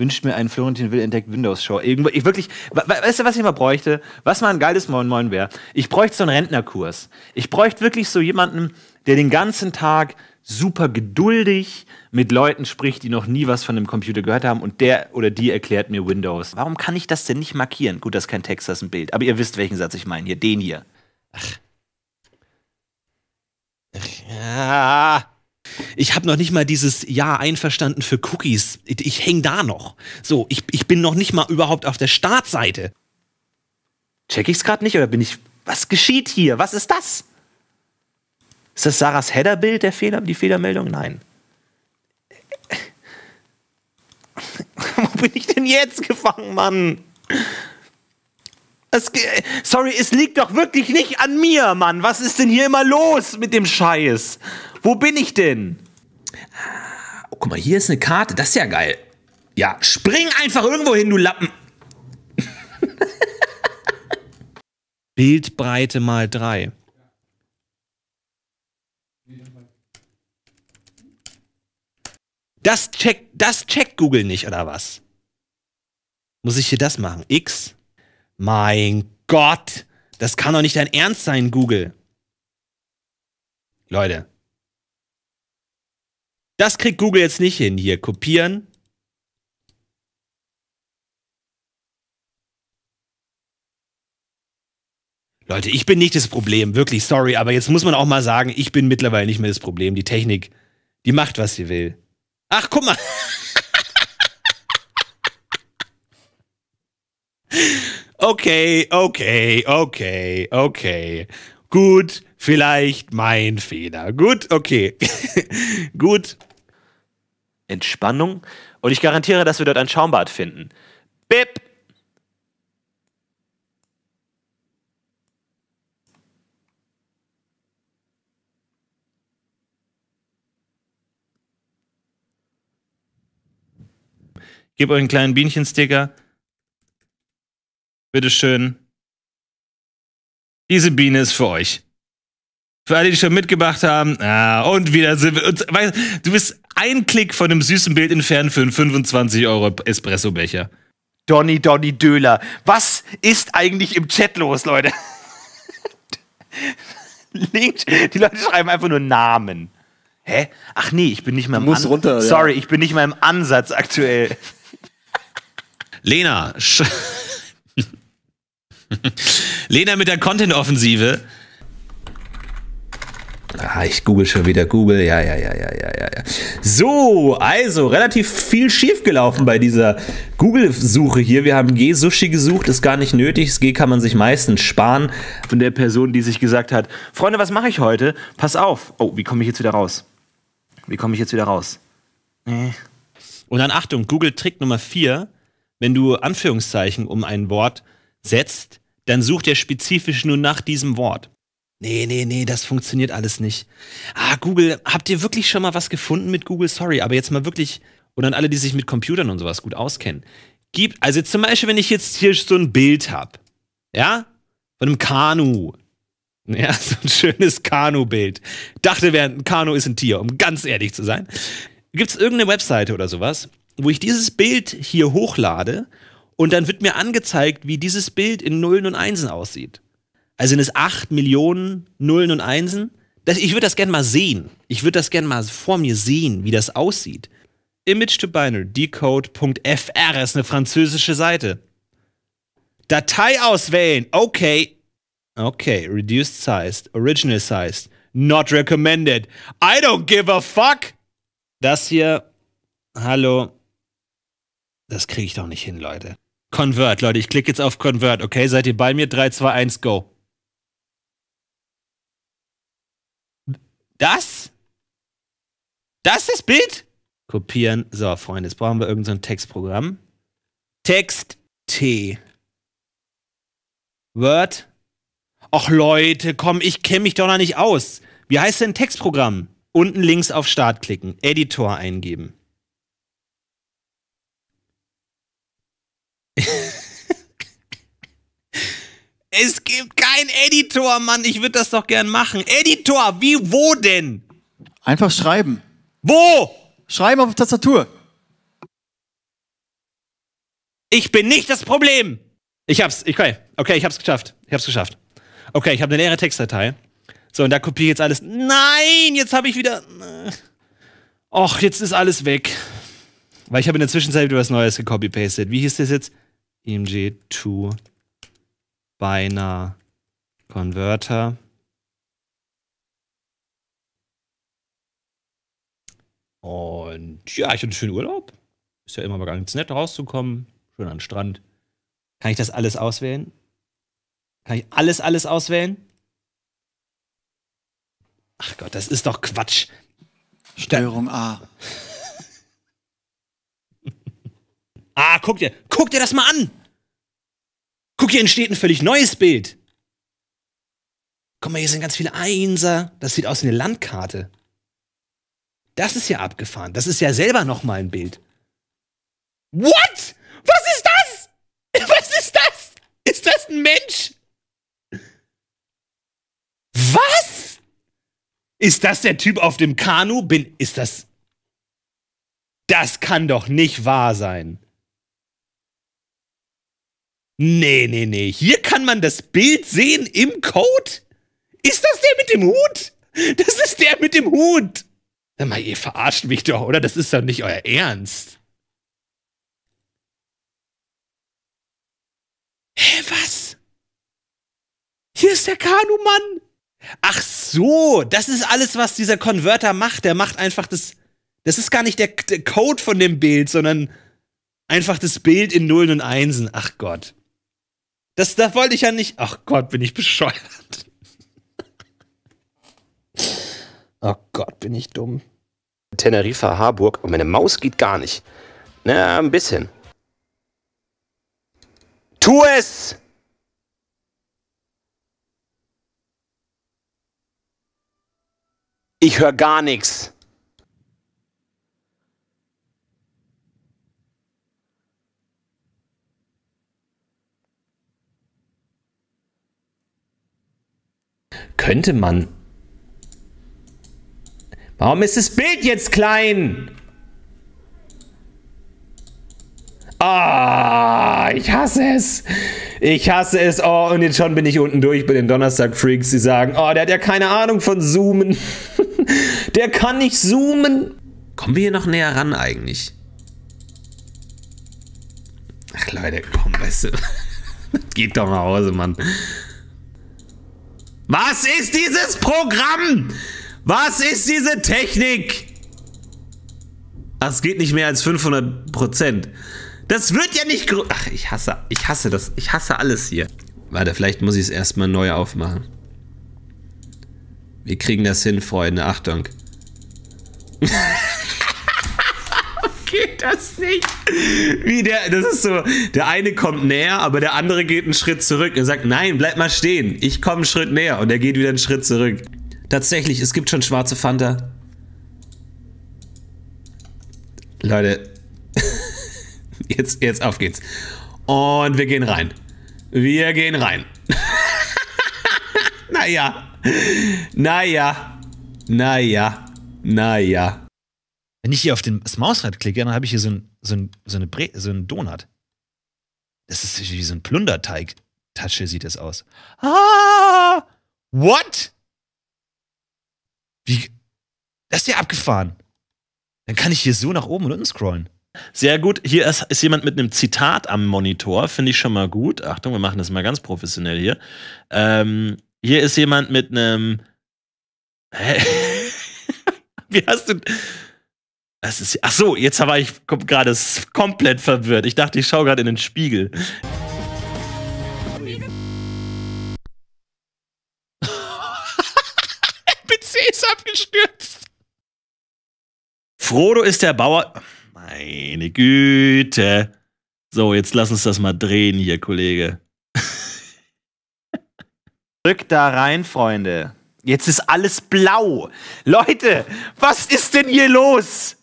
wünscht mir einen Florentin Will entdeckt Windows Show. Irgendwo, ich wirklich, weißt du, was ich mal bräuchte? Was mal ein geiles Moin Moin wäre? Ich bräuchte so einen Rentnerkurs. Ich bräuchte wirklich so jemanden, der den ganzen Tag super geduldig mit Leuten spricht, die noch nie was von dem Computer gehört haben und der oder die erklärt mir Windows. Warum kann ich das denn nicht markieren? Gut, das ist kein Text, das ist ein Bild. Aber ihr wisst, welchen Satz ich meine. Hier, den hier. Ach. Ach ja. Ich habe noch nicht mal dieses Ja einverstanden für Cookies. Ich hänge da noch. So, ich, ich bin noch nicht mal überhaupt auf der Startseite. Check ich's gerade nicht oder bin ich. Was geschieht hier? Was ist das? Ist das Sarahs Header-Bild der Fehler, die Fehlermeldung? Nein. Wo bin ich denn jetzt gefangen, Mann? Es, sorry, es liegt doch wirklich nicht an mir, Mann. Was ist denn hier immer los mit dem Scheiß? Wo bin ich denn? Oh, guck mal, hier ist eine Karte. Das ist ja geil. Ja, spring einfach irgendwo hin, du Lappen. Bildbreite mal drei. Das checkt, das checkt Google nicht, oder was? Muss ich hier das machen? X? Mein Gott, das kann doch nicht dein Ernst sein, Google. Leute, das kriegt Google jetzt nicht hin. Hier, kopieren. Leute, ich bin nicht das Problem, wirklich, sorry, aber jetzt muss man auch mal sagen, ich bin mittlerweile nicht mehr das Problem. Die Technik, die macht, was sie will. Ach, guck mal. Okay, okay, okay, okay. Gut, vielleicht mein Fehler. Gut, okay. Gut. Entspannung. Und ich garantiere, dass wir dort ein Schaumbad finden. Bip! Gib euch einen kleinen Bienchensticker. Bitteschön. Diese Biene ist für euch. Für alle, die schon mitgemacht haben. Ah, und wieder sind wir. Und, weißt, du bist ein Klick von dem süßen Bild entfernt für einen 25 Euro espresso becher Donny Donny Döler. Was ist eigentlich im Chat los, Leute? die Leute schreiben einfach nur Namen. Hä? Ach nee, ich bin nicht mehr im Ansatz. runter. Sorry, ich bin nicht mehr im Ansatz aktuell. Lena, sch Lena mit der Content-Offensive. Ah, ich google schon wieder Google. Ja, ja, ja, ja, ja, ja. So, also relativ viel schiefgelaufen bei dieser Google-Suche hier. Wir haben G-Sushi gesucht, ist gar nicht nötig. Das G kann man sich meistens sparen. Von der Person, die sich gesagt hat: Freunde, was mache ich heute? Pass auf. Oh, wie komme ich jetzt wieder raus? Wie komme ich jetzt wieder raus? Nee. Und dann Achtung, Google-Trick Nummer 4. Wenn du Anführungszeichen um ein Wort setzt, dann sucht er spezifisch nur nach diesem Wort. Nee, nee, nee, das funktioniert alles nicht. Ah, Google, habt ihr wirklich schon mal was gefunden mit Google? Sorry, aber jetzt mal wirklich, und an alle, die sich mit Computern und sowas gut auskennen. Gibt, also zum Beispiel, wenn ich jetzt hier so ein Bild habe, ja, von einem Kanu. Ja, so ein schönes Kanu-Bild. Dachte, während ein Kanu ist ein Tier, um ganz ehrlich zu sein. Gibt es irgendeine Webseite oder sowas, wo ich dieses Bild hier hochlade und dann wird mir angezeigt, wie dieses Bild in Nullen und Einsen aussieht. Also sind es 8 Millionen Nullen und Einsen. Das, ich würde das gerne mal sehen. Ich würde das gerne mal vor mir sehen, wie das aussieht. Image to Binary, decode.fr ist eine französische Seite. Datei auswählen. Okay. Okay, reduced sized, original sized, not recommended. I don't give a fuck. Das hier, hallo, das kriege ich doch nicht hin, Leute. Convert, Leute, ich klicke jetzt auf Convert. Okay, seid ihr bei mir? 3, 2, 1, go. Das? Das ist das Bild? Kopieren. So, Freunde, jetzt brauchen wir irgendein so Textprogramm. Text T. Word. Ach Leute, komm, ich kenne mich doch noch nicht aus. Wie heißt denn Textprogramm? Unten links auf Start klicken, Editor eingeben. es gibt keinen Editor, Mann. Ich würde das doch gern machen. Editor, wie, wo denn? Einfach schreiben. Wo? Schreiben auf Tastatur. Ich bin nicht das Problem. Ich hab's, okay, okay, ich hab's geschafft. Ich hab's geschafft. Okay, ich habe eine leere Textdatei. So, und da kopiere ich jetzt alles. Nein, jetzt habe ich wieder. Äh, Och, jetzt ist alles weg. Weil ich habe in der Zwischenzeit wieder was Neues gecopy-pastet. Wie hieß das jetzt? img e to binary converter. Und ja, ich hatte einen schönen Urlaub. Ist ja immer mal ganz nett rauszukommen. Schön an den Strand. Kann ich das alles auswählen? Kann ich alles, alles auswählen? Ach Gott, das ist doch Quatsch. Steuerung A. Ah, guck dir, guck dir das mal an! Guck, hier entsteht ein völlig neues Bild. Guck mal, hier sind ganz viele Einser. Das sieht aus wie eine Landkarte. Das ist ja abgefahren. Das ist ja selber nochmal ein Bild. What? Was ist das? Was ist das? Ist das ein Mensch? Was? Ist das der Typ auf dem Kanu? Bin, ist das... Das kann doch nicht wahr sein. Nee, nee, nee. Hier kann man das Bild sehen im Code? Ist das der mit dem Hut? Das ist der mit dem Hut. Sag mal, ihr verarscht mich doch, oder? Das ist doch nicht euer Ernst. Hä, was? Hier ist der Kanu-Mann. Ach so, das ist alles, was dieser Konverter macht. Der macht einfach das. Das ist gar nicht der, der Code von dem Bild, sondern einfach das Bild in Nullen und Einsen. Ach Gott. Das, das wollte ich ja nicht. Ach Gott, bin ich bescheuert. Ach Gott, bin ich dumm. Teneriffa, Harburg und meine Maus geht gar nicht. Na, ein bisschen. Tu es! Ich höre gar nichts. Könnte man. Warum ist das Bild jetzt klein? Ah, ich hasse es. Ich hasse es. Oh, und jetzt schon bin ich unten durch bei den Donnerstag-Freaks, die sagen, oh, der hat ja keine Ahnung von Zoomen. der kann nicht zoomen. Kommen wir hier noch näher ran eigentlich? Ach Leute, komm, weißt du. Geht doch nach Hause, Mann. Was ist dieses Programm? Was ist diese Technik? Das geht nicht mehr als 500%. Das wird ja nicht... Ach, ich hasse, ich hasse das. Ich hasse alles hier. Warte, vielleicht muss ich es erstmal neu aufmachen. Wir kriegen das hin, Freunde. Achtung das nicht. Wie der, das ist so, der eine kommt näher, aber der andere geht einen Schritt zurück und sagt, nein, bleib mal stehen, ich komme einen Schritt näher und er geht wieder einen Schritt zurück. Tatsächlich, es gibt schon schwarze Fanta. Leute, jetzt, jetzt auf geht's. Und wir gehen rein. Wir gehen rein. naja. Naja. Naja. Naja. Wenn ich hier auf den, das Mausrad klicke, dann habe ich hier so, ein, so, ein, so, eine Bre so einen Donut. Das ist wie so ein Plunderteig-Tasche sieht das aus. Ah! What? Wie? Das ist ja abgefahren. Dann kann ich hier so nach oben und unten scrollen. Sehr gut. Hier ist, ist jemand mit einem Zitat am Monitor. Finde ich schon mal gut. Achtung, wir machen das mal ganz professionell hier. Ähm, hier ist jemand mit einem. Hä? Wie hast du. Das ist. Ach so, jetzt war ich gerade komplett verwirrt. Ich dachte, ich schaue gerade in den Spiegel. PC ist abgestürzt. Frodo ist der Bauer. Meine Güte. So, jetzt lass uns das mal drehen hier, Kollege. Rück da rein, Freunde. Jetzt ist alles blau. Leute, was ist denn hier los?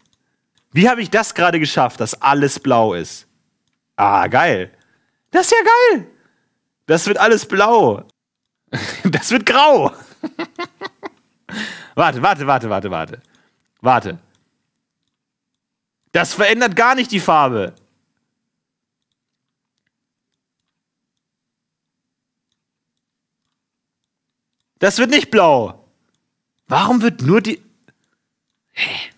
Wie habe ich das gerade geschafft, dass alles blau ist? Ah, geil. Das ist ja geil. Das wird alles blau. Das wird grau. warte, warte, warte, warte, warte. Warte. Das verändert gar nicht die Farbe. Das wird nicht blau. Warum wird nur die... Hä?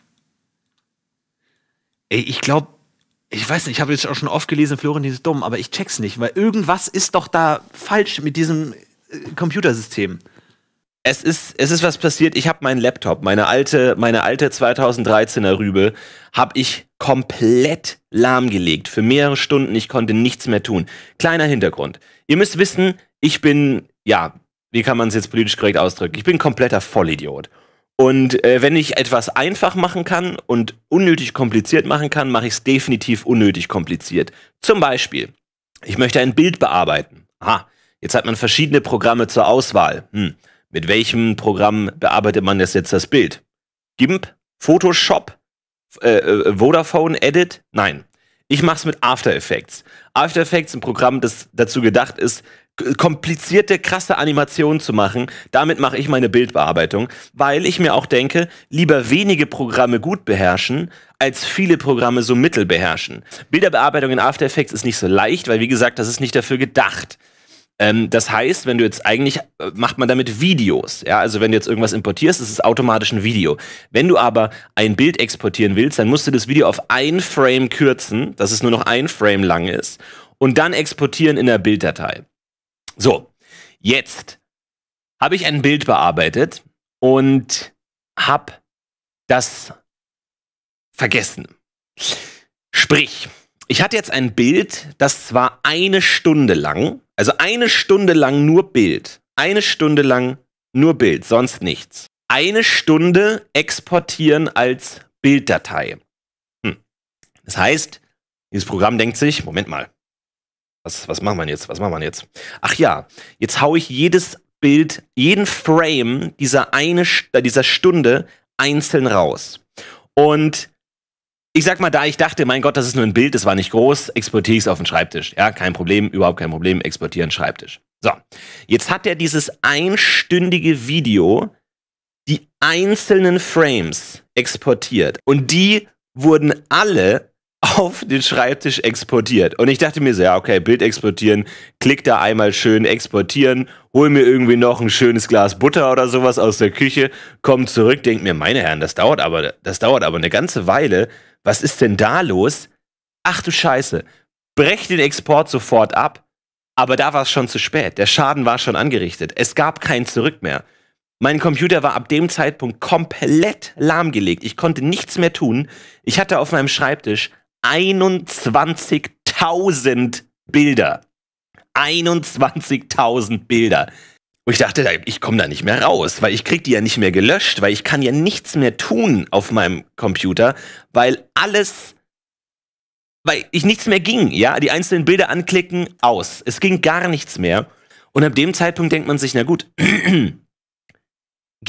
Ey, ich glaube, ich weiß nicht, ich habe jetzt auch schon oft gelesen, Florian, die ist dumm, aber ich check's nicht, weil irgendwas ist doch da falsch mit diesem äh, Computersystem. Es ist, es ist was passiert. Ich habe meinen Laptop, meine alte, meine alte 2013er Rübe, habe ich komplett lahmgelegt. Für mehrere Stunden. Ich konnte nichts mehr tun. Kleiner Hintergrund. Ihr müsst wissen, ich bin, ja, wie kann man es jetzt politisch korrekt ausdrücken? Ich bin kompletter Vollidiot. Und äh, wenn ich etwas einfach machen kann und unnötig kompliziert machen kann, mache ich es definitiv unnötig kompliziert. Zum Beispiel, ich möchte ein Bild bearbeiten. Aha, jetzt hat man verschiedene Programme zur Auswahl. Hm. Mit welchem Programm bearbeitet man das jetzt das Bild? GIMP, Photoshop, äh, äh, Vodafone, Edit? Nein. Ich mache es mit After Effects. After Effects, ein Programm, das dazu gedacht ist, komplizierte, krasse Animationen zu machen. Damit mache ich meine Bildbearbeitung, weil ich mir auch denke, lieber wenige Programme gut beherrschen, als viele Programme so mittel beherrschen. Bilderbearbeitung in After Effects ist nicht so leicht, weil wie gesagt, das ist nicht dafür gedacht. Ähm, das heißt, wenn du jetzt eigentlich äh, macht man damit Videos, ja, also wenn du jetzt irgendwas importierst, ist es automatisch ein Video. Wenn du aber ein Bild exportieren willst, dann musst du das Video auf ein Frame kürzen, dass es nur noch ein Frame lang ist und dann exportieren in der Bilddatei. So, jetzt habe ich ein Bild bearbeitet und habe das vergessen. Sprich, ich hatte jetzt ein Bild, das war eine Stunde lang, also eine Stunde lang nur Bild, eine Stunde lang nur Bild, sonst nichts. Eine Stunde exportieren als Bilddatei. Hm. Das heißt, dieses Programm denkt sich, Moment mal, was, was macht man jetzt? Was macht man jetzt? Ach ja, jetzt hau ich jedes Bild, jeden Frame dieser eine, äh, dieser Stunde einzeln raus. Und ich sag mal, da ich dachte, mein Gott, das ist nur ein Bild, das war nicht groß, exportiere ich es auf den Schreibtisch. Ja, kein Problem, überhaupt kein Problem, exportieren Schreibtisch. So, jetzt hat er dieses einstündige Video, die einzelnen Frames exportiert und die wurden alle auf den Schreibtisch exportiert. Und ich dachte mir so, ja, okay, Bild exportieren, klick da einmal schön exportieren, hol mir irgendwie noch ein schönes Glas Butter oder sowas aus der Küche, komm zurück, denk mir, meine Herren, das dauert aber, das dauert aber eine ganze Weile. Was ist denn da los? Ach du Scheiße, brech den Export sofort ab. Aber da war es schon zu spät. Der Schaden war schon angerichtet. Es gab kein Zurück mehr. Mein Computer war ab dem Zeitpunkt komplett lahmgelegt. Ich konnte nichts mehr tun. Ich hatte auf meinem Schreibtisch 21.000 Bilder. 21.000 Bilder. Und ich dachte, ich komme da nicht mehr raus, weil ich krieg die ja nicht mehr gelöscht, weil ich kann ja nichts mehr tun auf meinem Computer, weil alles, weil ich nichts mehr ging, ja, die einzelnen Bilder anklicken, aus. Es ging gar nichts mehr. Und ab dem Zeitpunkt denkt man sich, na gut, gehe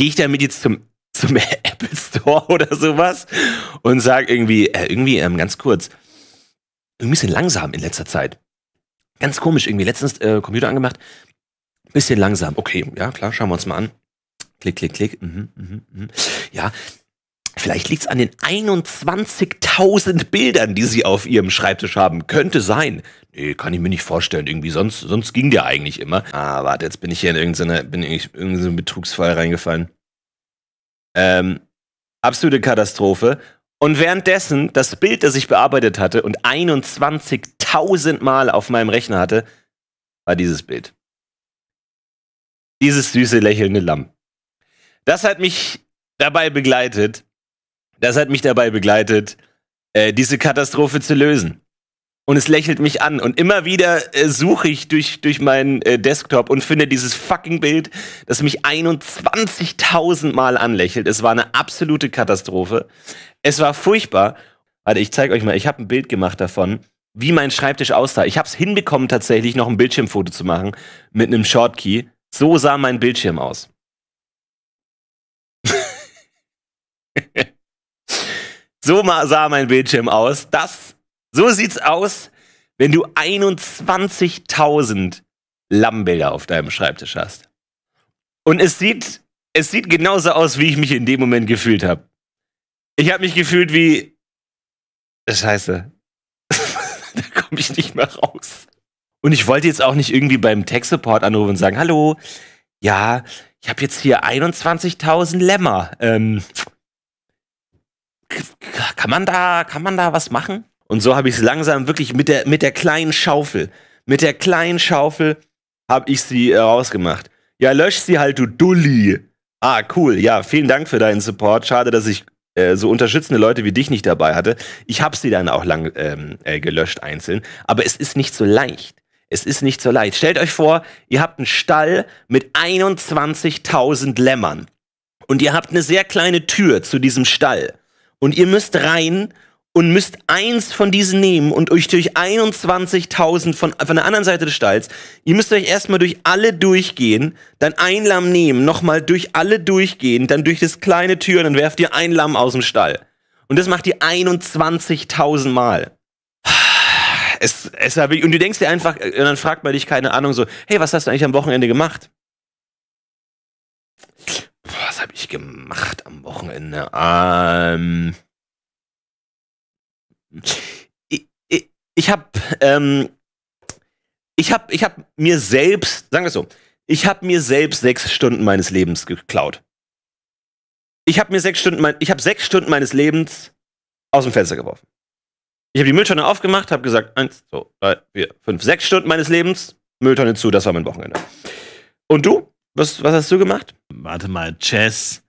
ich damit jetzt zum zum Apple Store oder sowas und sage irgendwie, äh, irgendwie ähm, ganz kurz, ein bisschen langsam in letzter Zeit. Ganz komisch irgendwie. Letztens äh, Computer angemacht, bisschen langsam. Okay, ja klar, schauen wir uns mal an. Klick, klick, klick. Mhm, mhm, mhm. Ja, Vielleicht liegt es an den 21.000 Bildern, die sie auf ihrem Schreibtisch haben. Könnte sein. Nee, kann ich mir nicht vorstellen. Irgendwie sonst, sonst ging der eigentlich immer. Ah, warte, jetzt bin ich hier in irgendeinen bin in irgendeinen Betrugsfall reingefallen. Ähm, absolute Katastrophe. Und währenddessen das Bild, das ich bearbeitet hatte und 21.000 Mal auf meinem Rechner hatte, war dieses Bild. Dieses süße lächelnde Lamm. Das hat mich dabei begleitet, das hat mich dabei begleitet, äh, diese Katastrophe zu lösen und es lächelt mich an. Und immer wieder äh, suche ich durch, durch meinen äh, Desktop und finde dieses fucking Bild, das mich 21.000 Mal anlächelt. Es war eine absolute Katastrophe. Es war furchtbar. Warte, ich zeige euch mal, ich habe ein Bild gemacht davon, wie mein Schreibtisch aussah. Ich habe es hinbekommen, tatsächlich noch ein Bildschirmfoto zu machen mit einem Shortkey. So sah mein Bildschirm aus. so sah mein Bildschirm aus. Das so sieht's aus, wenn du 21.000 Lammbilder auf deinem Schreibtisch hast. Und es sieht, es sieht genauso aus, wie ich mich in dem Moment gefühlt habe. Ich habe mich gefühlt wie Scheiße. da komme ich nicht mehr raus. Und ich wollte jetzt auch nicht irgendwie beim Tech-Support anrufen und sagen, hallo, ja, ich habe jetzt hier 21.000 Lämmer. Ähm, kann man da, kann man da was machen? Und so habe ich es langsam wirklich mit der, mit der kleinen Schaufel, mit der kleinen Schaufel habe ich sie äh, rausgemacht. Ja, lösch sie halt, du Dulli. Ah, cool. Ja, vielen Dank für deinen Support. Schade, dass ich äh, so unterstützende Leute wie dich nicht dabei hatte. Ich habe sie dann auch lang ähm, äh, gelöscht einzeln. Aber es ist nicht so leicht. Es ist nicht so leicht. Stellt euch vor, ihr habt einen Stall mit 21.000 Lämmern. Und ihr habt eine sehr kleine Tür zu diesem Stall. Und ihr müsst rein und müsst eins von diesen nehmen und euch durch 21.000 von, von der anderen Seite des Stalls, ihr müsst euch erstmal durch alle durchgehen, dann ein Lamm nehmen, nochmal durch alle durchgehen, dann durch das kleine Tür, dann werft ihr ein Lamm aus dem Stall. Und das macht ihr 21.000 Mal. Es, es und du denkst dir einfach, und dann fragt man dich, keine Ahnung, so, hey, was hast du eigentlich am Wochenende gemacht? Was habe ich gemacht am Wochenende? Ähm... Um ich, ich, habe ähm, ich habe ich hab mir selbst, sagen wir es so, ich habe mir selbst sechs Stunden meines Lebens geklaut. Ich habe mir sechs Stunden, mein, ich habe sechs Stunden meines Lebens aus dem Fenster geworfen. Ich habe die Mülltonne aufgemacht, habe gesagt, eins, zwei, drei, vier, fünf, sechs Stunden meines Lebens, Mülltonne zu, das war mein Wochenende. Und du? Was, was hast du gemacht? Warte mal, Chess.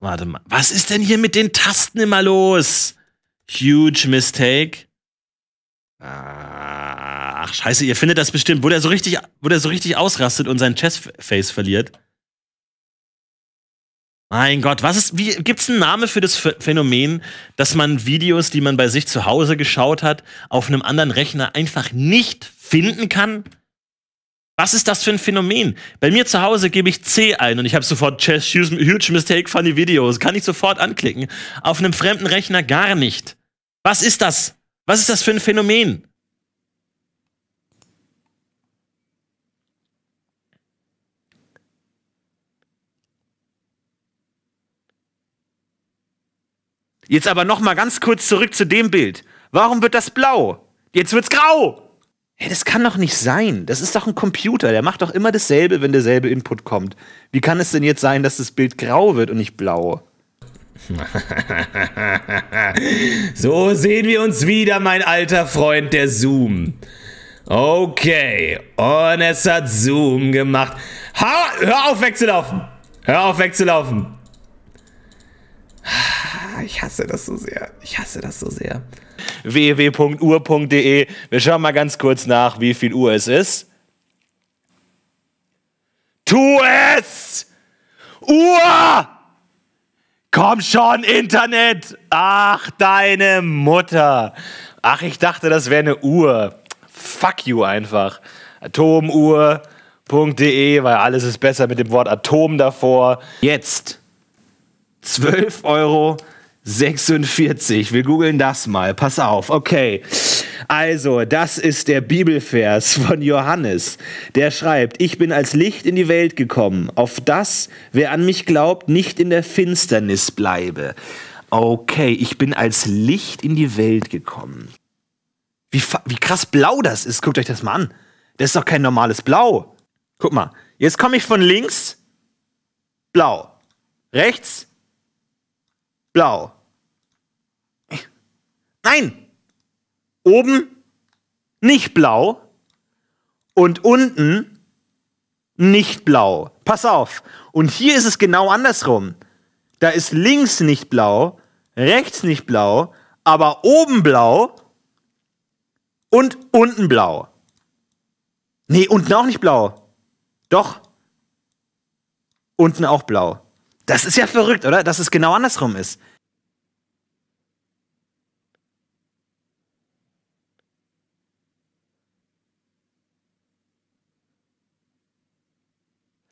Warte mal. Was ist denn hier mit den Tasten immer los? Huge Mistake. Ah, ach, scheiße, ihr findet das bestimmt, wo der so richtig, wo der so richtig ausrastet und sein Chessface verliert. Mein Gott, was ist, wie, gibt's einen Namen für das Phänomen, dass man Videos, die man bei sich zu Hause geschaut hat, auf einem anderen Rechner einfach nicht finden kann? Was ist das für ein Phänomen? Bei mir zu Hause gebe ich C ein und ich habe sofort Chess, Huge Mistake, Funny Videos. Kann ich sofort anklicken. Auf einem fremden Rechner gar nicht. Was ist das? Was ist das für ein Phänomen? Jetzt aber noch mal ganz kurz zurück zu dem Bild. Warum wird das blau? Jetzt wird's grau. Hey, das kann doch nicht sein. Das ist doch ein Computer. Der macht doch immer dasselbe, wenn derselbe Input kommt. Wie kann es denn jetzt sein, dass das Bild grau wird und nicht blau? so sehen wir uns wieder, mein alter Freund, der Zoom. Okay, und es hat Zoom gemacht. Ha, hör auf, wegzulaufen. Hör auf, wegzulaufen. Ah, ich hasse das so sehr. Ich hasse das so sehr. www.uhr.de. Wir schauen mal ganz kurz nach, wie viel Uhr es ist. Tu es! Uhr! Komm schon, Internet! Ach, deine Mutter! Ach, ich dachte, das wäre eine Uhr. Fuck you einfach. Atomuhr.de, weil alles ist besser mit dem Wort Atom davor. Jetzt 12 Euro 46. Wir googeln das mal. Pass auf. Okay. Also, das ist der Bibelvers von Johannes. Der schreibt: Ich bin als Licht in die Welt gekommen, auf das, wer an mich glaubt, nicht in der Finsternis bleibe. Okay, ich bin als Licht in die Welt gekommen. Wie, wie krass blau das ist. Guckt euch das mal an. Das ist doch kein normales Blau. Guck mal. Jetzt komme ich von links. Blau. Rechts. Blau. Nein, oben nicht blau und unten nicht blau. Pass auf. Und hier ist es genau andersrum. Da ist links nicht blau, rechts nicht blau, aber oben blau und unten blau. Nee, unten auch nicht blau. Doch. Unten auch blau. Das ist ja verrückt, oder? Dass es genau andersrum ist.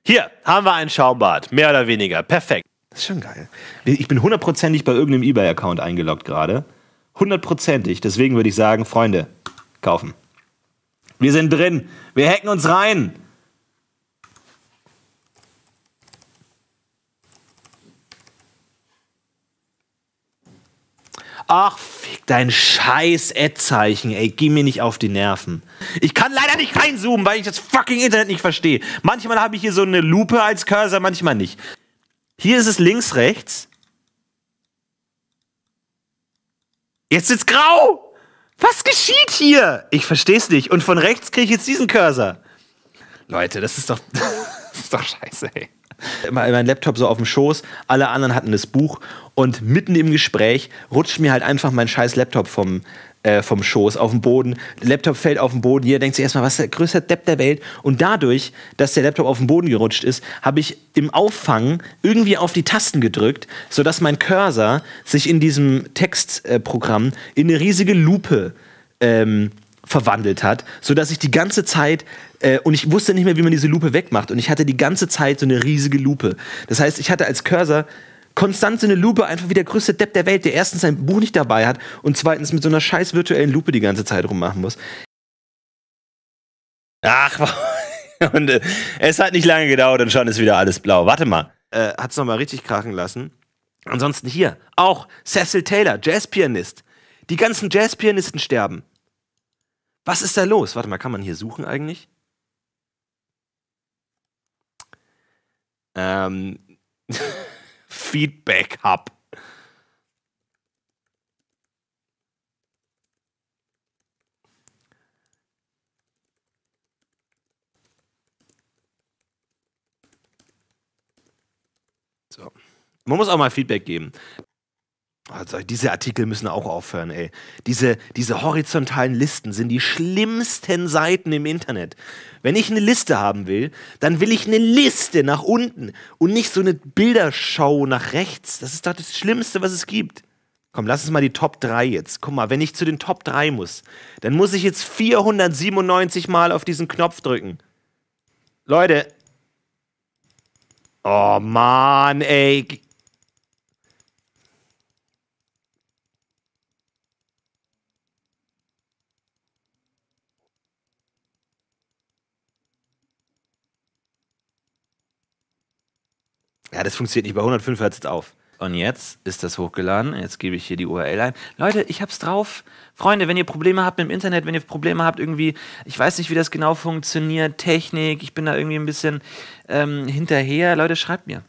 Hier haben wir ein Schaumbad, mehr oder weniger. Perfekt. Das ist schon geil. Ich bin hundertprozentig bei irgendeinem eBay-Account eingeloggt gerade. Hundertprozentig. Deswegen würde ich sagen, Freunde, kaufen. Wir sind drin. Wir hacken uns rein. Ach, Dein scheiß Ad-Zeichen, ey, geh mir nicht auf die Nerven. Ich kann leider nicht reinzoomen, weil ich das fucking Internet nicht verstehe. Manchmal habe ich hier so eine Lupe als Cursor, manchmal nicht. Hier ist es links, rechts. Jetzt ist grau! Was geschieht hier? Ich versteh's nicht. Und von rechts kriege ich jetzt diesen Cursor. Leute, das ist doch. das ist doch scheiße, ey mein Laptop so auf dem Schoß, alle anderen hatten das Buch und mitten im Gespräch rutscht mir halt einfach mein scheiß Laptop vom, äh, vom Schoß auf den Boden. Laptop fällt auf den Boden. Jeder denkt sich erstmal, was ist der größte Depp der Welt? Und dadurch, dass der Laptop auf den Boden gerutscht ist, habe ich im Auffangen irgendwie auf die Tasten gedrückt, sodass mein Cursor sich in diesem Textprogramm äh, in eine riesige Lupe ähm, verwandelt hat, sodass ich die ganze Zeit äh, und ich wusste nicht mehr, wie man diese Lupe wegmacht und ich hatte die ganze Zeit so eine riesige Lupe. Das heißt, ich hatte als Cursor konstant so eine Lupe, einfach wie der größte Depp der Welt, der erstens sein Buch nicht dabei hat und zweitens mit so einer scheiß virtuellen Lupe die ganze Zeit rummachen muss. Ach, und äh, es hat nicht lange gedauert und schon ist wieder alles blau. Warte mal. Äh, es nochmal richtig krachen lassen. Ansonsten hier auch Cecil Taylor, Jazzpianist. Die ganzen Jazzpianisten sterben. Was ist da los? Warte mal, kann man hier suchen eigentlich? Ähm, Feedback Hub. So. Man muss auch mal Feedback geben. Also diese Artikel müssen auch aufhören, ey. Diese, diese horizontalen Listen sind die schlimmsten Seiten im Internet. Wenn ich eine Liste haben will, dann will ich eine Liste nach unten und nicht so eine Bilderschau nach rechts. Das ist doch das Schlimmste, was es gibt. Komm, lass uns mal die Top 3 jetzt. Guck mal, wenn ich zu den Top 3 muss, dann muss ich jetzt 497 Mal auf diesen Knopf drücken. Leute. Oh Mann, ey. Ja, das funktioniert nicht. Bei 105 hört es jetzt auf. Und jetzt ist das hochgeladen. Jetzt gebe ich hier die URL ein. Leute, ich hab's drauf. Freunde, wenn ihr Probleme habt mit dem Internet, wenn ihr Probleme habt irgendwie, ich weiß nicht, wie das genau funktioniert, Technik, ich bin da irgendwie ein bisschen ähm, hinterher. Leute, schreibt mir.